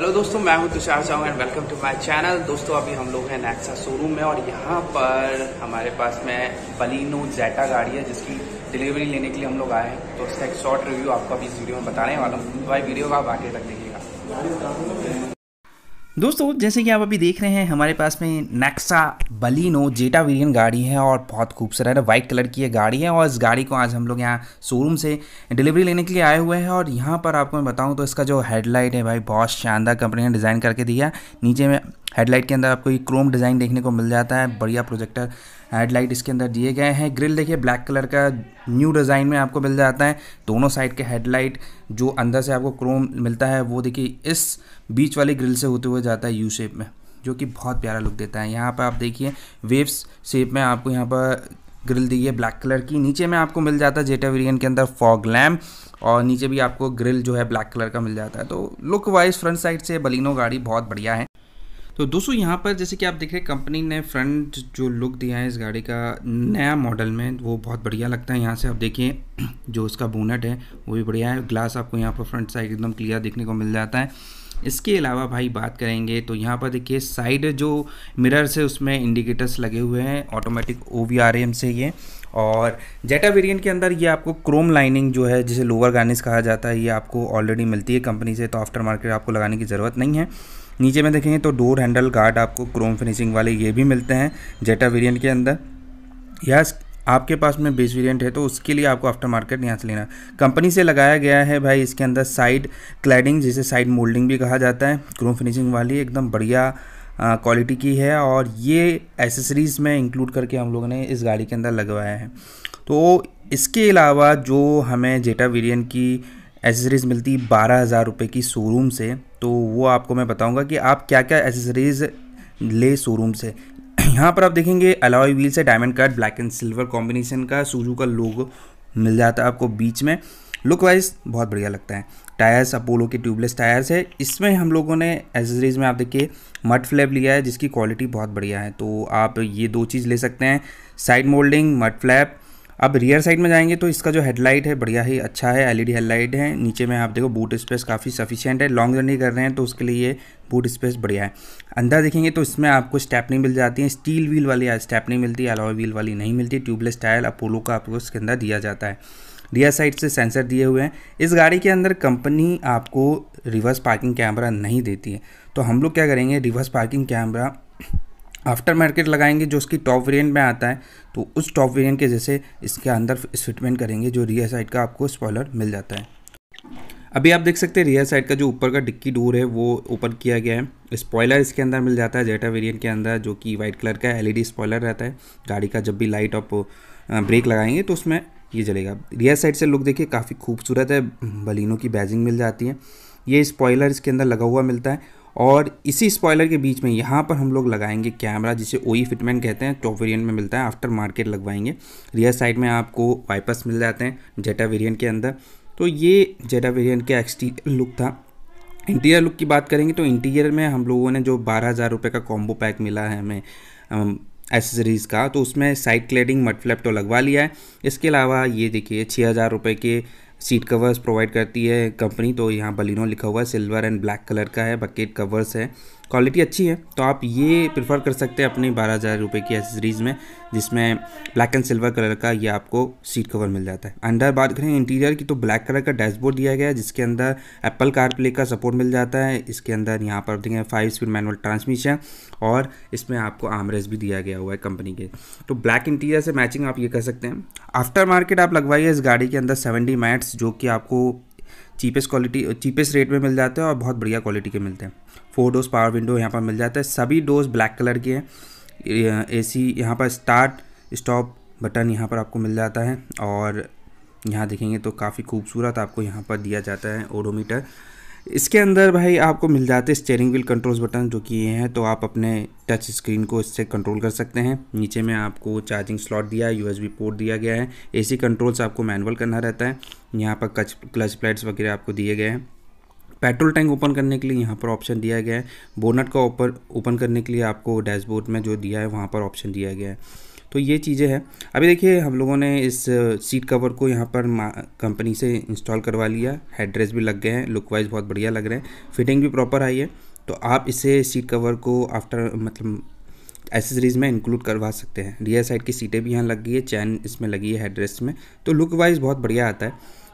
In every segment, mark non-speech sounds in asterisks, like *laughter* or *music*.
hello दोस्तों मैं हूं तुषार चाहूंग and welcome to my channel दोस्तों अभी हम लोग हैं नेक्सा शोरूम में और यहाँ पर हमारे पास में बलिनो जैटा गाड़ी है जिसकी डिलीवरी लेने के लिए हम लोग आए हैं तो उसका एक शॉर्ट रिव्यू आपको अभी इस वीडियो में बताने वाला हूँ भाई वीडियो को आप आगे तक देखिएगा दोस्तों जैसे कि आप अभी देख रहे हैं हमारे पास में नेक्सा बलिनो जेटा वेरियन गाड़ी है और बहुत खूबसूरत है वाइट कलर की ये गाड़ी है और इस गाड़ी को आज हम लोग यहाँ शोरूम से डिलीवरी लेने के लिए आए हुए हैं और यहाँ पर आपको मैं बताऊँ तो इसका जो हेडलाइट है भाई बहुत शानदार कंपनी ने डिज़ाइन करके दिया नीचे में हेडलाइट के अंदर आपको ये क्रोम डिज़ाइन देखने को मिल जाता है बढ़िया प्रोजेक्टर हेडलाइट इसके अंदर दिए गए हैं ग्रिल देखिए ब्लैक कलर का न्यू डिज़ाइन में आपको मिल जाता है दोनों साइड के हेडलाइट जो अंदर से आपको क्रोम मिलता है वो देखिए इस बीच वाली ग्रिल से होते हुए जाता है यू शेप में जो कि बहुत प्यारा लुक देता है यहाँ पर आप देखिए वेव्स शेप में आपको यहाँ पर ग्रिल दी है ब्लैक कलर की नीचे में आपको मिल जाता है जेटा वेरियन के अंदर फॉग लैम्प और नीचे भी आपको ग्रिल जो है ब्लैक कलर का मिल जाता है तो लुक वाइज फ्रंट साइड से बलिनो गाड़ी बहुत बढ़िया है तो दोस्तों यहाँ पर जैसे कि आप देख रहे हैं कंपनी ने फ्रंट जो लुक दिया है इस गाड़ी का नया मॉडल में वो बहुत बढ़िया लगता है यहाँ से आप देखिए *clears throat* जो इसका बोनट है वो भी बढ़िया है ग्लास आपको यहाँ पर फ्रंट साइड एकदम क्लियर देखने को मिल जाता है इसके अलावा भाई बात करेंगे तो यहाँ पर देखिए साइड जो मिरर है उसमें इंडिकेटर्स लगे हुए हैं ऑटोमेटिक ओ से ये और जेटा वेरिएंट के अंदर ये आपको क्रोम लाइनिंग जो है जिसे लोअर गार्निश कहा जाता है ये आपको ऑलरेडी मिलती है कंपनी से तो आफ्टर मार्केट आपको लगाने की ज़रूरत नहीं है नीचे में देखेंगे तो डोर हैंडल गार्ड आपको क्रोम फिनिशिंग वाले ये भी मिलते हैं जेटा वेरिएंट के अंदर यह आपके पास में बेस वेरिएंट है तो उसके लिए आपको आफ्टर मार्केट यहाँ से लेना कंपनी से लगाया गया है भाई इसके अंदर साइड क्लैडिंग जिसे साइड मोल्डिंग भी कहा जाता है क्रोम फिनिशिंग वाली एकदम बढ़िया क्वालिटी की है और ये एसेसरीज़ में इंक्लूड करके हम लोगों ने इस गाड़ी के अंदर लगवाया है तो इसके अलावा जो हमें जेटा वेरिएंट की एसेसरीज़ मिलती है बारह हज़ार रुपये की शोरूम से तो वो आपको मैं बताऊंगा कि आप क्या क्या एसेसरीज़ ले शोरूम से *clears throat* यहाँ पर आप देखेंगे अलॉय व्हील से diamond cut black and silver combination का सूजू का लोगो मिल जाता है आपको बीच में लुक वाइज बहुत बढ़िया लगता है टायर्स अपोलो के ट्यूबलेस टायर्स है इसमें हम लोगों ने एसेसरीज़ में आप देखिए मट फ्लैप लिया है जिसकी क्वालिटी बहुत बढ़िया है तो आप ये दो चीज़ ले सकते हैं साइड मोल्डिंग मट फ्लैप अब रियर साइड में जाएंगे तो इसका जो हेडलाइट है बढ़िया ही अच्छा है एलईडी हेडलाइट है नीचे में आप देखो बूट स्पेस काफ़ी सफिशियंट है लॉन्ग जर्नी कर रहे हैं तो उसके लिए ये बूट स्पेस बढ़िया है अंदर देखेंगे तो इसमें आपको स्टैपनी मिल जाती है स्टील व्हील वाली स्टैपनी मिलती है अलावा व्हील वाली नहीं मिलती ट्यूबलेस टायर अपोलो का आपको इसके अंदर दिया जाता है रियर साइड से सेंसर दिए हुए हैं इस गाड़ी के अंदर कंपनी आपको रिवर्स पार्किंग कैमरा नहीं देती है तो हम लोग क्या करेंगे reverse parking camera aftermarket लगाएंगे जो उसकी टॉप वेरिएंट में आता है तो उस टॉप वेरिएंट के जैसे इसके अंदर फिटमेंट करेंगे जो रियर साइड का आपको स्पॉयलर मिल जाता है अभी आप देख सकते हैं रियर साइड का जो ऊपर का डिक्की डोर है वो ओपन किया गया है स्पॉयलर इसके अंदर मिल जाता है जेटा वेरियंट के अंदर जो कि वाइट कलर का एल स्पॉयलर रहता है गाड़ी का जब भी लाइट आप ब्रेक लगाएंगे तो उसमें ये जलेगा रियर साइड से लुक देखिए काफ़ी खूबसूरत है बलिनों की बैजिंग मिल जाती है ये स्पॉयलर इसके अंदर लगा हुआ मिलता है और इसी स्पॉयलर के बीच में यहाँ पर हम लोग लगाएंगे कैमरा जिसे ओई फिटमेंट e कहते हैं टॉप वेरिएंट में मिलता है आफ्टर मार्केट लगवाएंगे रियर साइड में आपको वाइपर्स मिल जाते हैं जेटा वेरिएंट के अंदर तो ये जेटा वेरिएंट का एक्सटीरियर लुक था इंटीरियर लुक की बात करेंगे तो इंटीरियर में हम लोगों ने जो बारह हज़ार रुपये का कॉम्बो पैक मिला है हमें एसेसरीज़ का तो उसमें साइड क्लेडिंग मड फ्लैप तो लगवा लिया है इसके अलावा ये देखिए छः हज़ार रुपये के सीट कवर्स प्रोवाइड करती है कंपनी तो यहाँ बलिनो लिखा हुआ है सिल्वर एंड ब्लैक कलर का है बकेट कवर्स है क्वालिटी अच्छी है तो आप ये प्रिफर कर सकते हैं अपनी बारह हज़ार रुपये की एसेसरीज़ में जिसमें ब्लैक एंड सिल्वर कलर का ये आपको सीट कवर मिल जाता है अंदर बात करें इंटीरियर की तो ब्लैक कलर का डैशबोर्ड दिया गया है जिसके अंदर एप्पल कारप्ले का सपोर्ट मिल जाता है इसके अंदर यहाँ पर देखें फाइव स्पीड मैनुअल ट्रांसमिशन और इसमें आपको आमरेस भी दिया गया हुआ है कंपनी के तो ब्लैक इंटीरियर से मैचिंग आप ये कर सकते हैं आफ्टर मार्केट आप लगवाइए इस गाड़ी के अंदर सेवेंटी मैट्स जो कि आपको चीपेस्ट क्वालिटी चीपेस्ट रेट में मिल जाते हैं और बहुत बढ़िया क्वालिटी के मिलते हैं फोर डोज पावर विंडो यहाँ पर मिल जाता है सभी डोज ब्लैक कलर के हैं ए सी यहाँ पर स्टार्ट स्टॉप बटन यहाँ पर आपको मिल जाता है और यहाँ देखेंगे तो काफ़ी खूबसूरत आपको यहाँ पर दिया जाता है ओडोमीटर इसके अंदर भाई आपको मिल जाते हैं स्टेयरिंग व्हील कंट्रोल्स बटन जो कि ये हैं तो आप अपने टच स्क्रीन को इससे कंट्रोल कर सकते हैं नीचे में आपको चार्जिंग स्लॉट दिया है यूएसबी पोर्ट दिया गया है एसी कंट्रोल्स आपको मैनुअल करना रहता है यहाँ पर कच क्लच प्लेट्स वगैरह आपको दिए गए हैं पेट्रोल टैंक ओपन करने के लिए यहाँ पर ऑप्शन दिया गया है बोनट का ओपन ओपन करने के लिए आपको डैशबोर्ड में जो दिया है वहाँ पर ऑप्शन दिया गया है तो ये चीज़ें हैं अभी देखिए हम लोगों ने इस सीट कवर को यहाँ पर कंपनी से इंस्टॉल करवा लिया हेड्रेस भी लग गए हैं लुक वाइज बहुत बढ़िया लग रहे हैं फिटिंग भी प्रॉपर आई है तो आप इसे सीट कवर को आफ्टर मतलब एसेसरीज में इंक्लूड करवा सकते हैं रियर साइड की सीटें भी यहाँ लग गई है चैन इसमें लगी है हेड्रेस में तो लुक वाइज बहुत बढ़िया आता है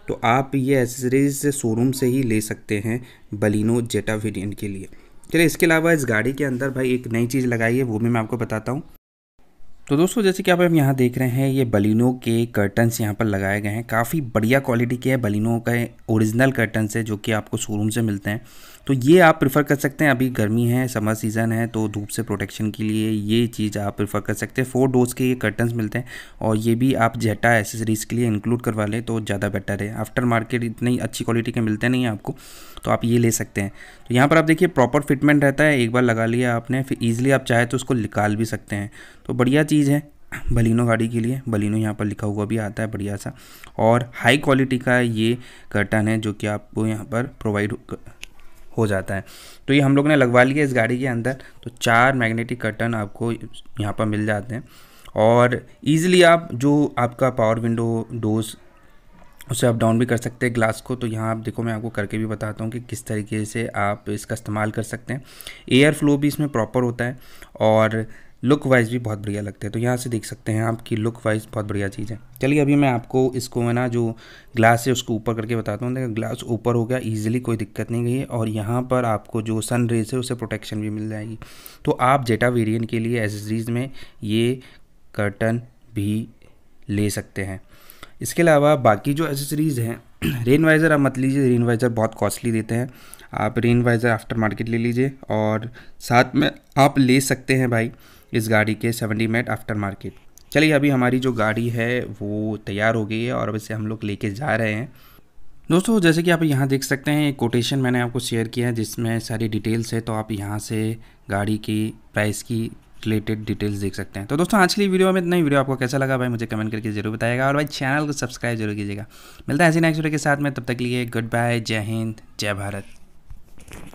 तो आप ये एसेसरीज शोरूम से ही ले सकते हैं बलिनो जेटा वेरियन के लिए चलिए इसके अलावा इस गाड़ी के अंदर भाई एक नई चीज़ लगाई है वो भी मैं आपको बताता हूँ तो दोस्तों जैसे कि आप हम यहाँ देख रहे हैं ये बलिनों के कर्टन्स यहाँ पर लगाए गए हैं काफ़ी बढ़िया क्वालिटी के हैं बलिनों के ओरिजिनल कर्टन्स है जो कि आपको शोरूम से मिलते हैं तो ये आप प्रीफर कर सकते हैं अभी गर्मी है समर सीज़न है तो धूप से प्रोटेक्शन के लिए ये चीज़ आप प्रीफ़र कर सकते हैं फोर डोज के ये कर्टन्स मिलते हैं और ये भी आप जेटा एसेसरीज़ के लिए इंक्लूड करवा लें तो ज़्यादा बेटर है आफ्टर मार्केट इतनी अच्छी क्वालिटी के मिलते नहीं आपको तो आप ये ले सकते हैं तो यहाँ पर आप देखिए प्रॉपर फिटमेंट रहता है एक बार लगा लिया आपने फिर ईजिली आप चाहे तो उसको निकाल भी सकते हैं तो बढ़िया चीज़ है बलिनो गाड़ी के लिए बलिनो यहाँ पर लिखा हुआ भी आता है बढ़िया सा और हाई क्वालिटी का ये कर्टन है जो कि आपको यहाँ पर प्रोवाइड हो जाता है तो ये हम लोग ने लगवा लिया इस गाड़ी के अंदर तो चार मैग्नेटिक कर्टन आपको यहाँ पर मिल जाते हैं और ईज़िली आप जो आपका पावर विंडो डोज उसे आप डाउन भी कर सकते हैं ग्लास को तो यहाँ आप देखो मैं आपको करके भी बताता हूँ कि किस तरीके से आप इसका इस्तेमाल कर सकते हैं एयर फ्लो भी इसमें प्रॉपर होता है और लुक वाइज भी बहुत बढ़िया लगते हैं तो यहाँ से देख सकते हैं आप कि लुक वाइज बहुत बढ़िया चीज़ है चलिए अभी मैं आपको इसको है ना जो ग्लास है उसको ऊपर करके बताता हूँ देखिए ग्लास ऊपर हो गया ईजिली कोई दिक्कत नहीं गई है और यहाँ पर आपको जो सन रेज है उससे प्रोटेक्शन भी मिल जाएगी तो आप जेटा वेरियन के लिए एसेसरीज़ में ये कर्टन भी ले सकते हैं इसके अलावा बाकी जो एसेसरीज़ हैं रेन *clears throat* वाइज़र आप मत लीजिए रेन वाइज़र बहुत कॉस्टली देते हैं आप रेन वाइजर आफ्टर मार्केट ले लीजिए और साथ में आप ले सकते हैं भाई इस गाड़ी के सेवेंटी मेट आफ्टर मार्केट चलिए अभी हमारी जो गाड़ी है वो तैयार हो गई है और अब इसे हम लोग लेके जा रहे हैं दोस्तों जैसे कि आप यहाँ देख सकते हैं एक कोटेशन मैंने आपको शेयर किया है जिसमें सारी डिटेल्स है तो आप यहाँ से गाड़ी की प्राइस की रिलेटेड डिटेल्स देख सकते हैं तो दोस्तों आज के लिए वीडियो में इतना ही वीडियो आपको कैसा लगा भाई मुझे कमेंट करके जरूर बताएगा और भाई चैनल को सब्सक्राइब जरूर कीजिएगा मिलता है ऐसे नेक्स्ट वीडियो के साथ में तब तक लिए गुड बाय जय हिंद जय भारत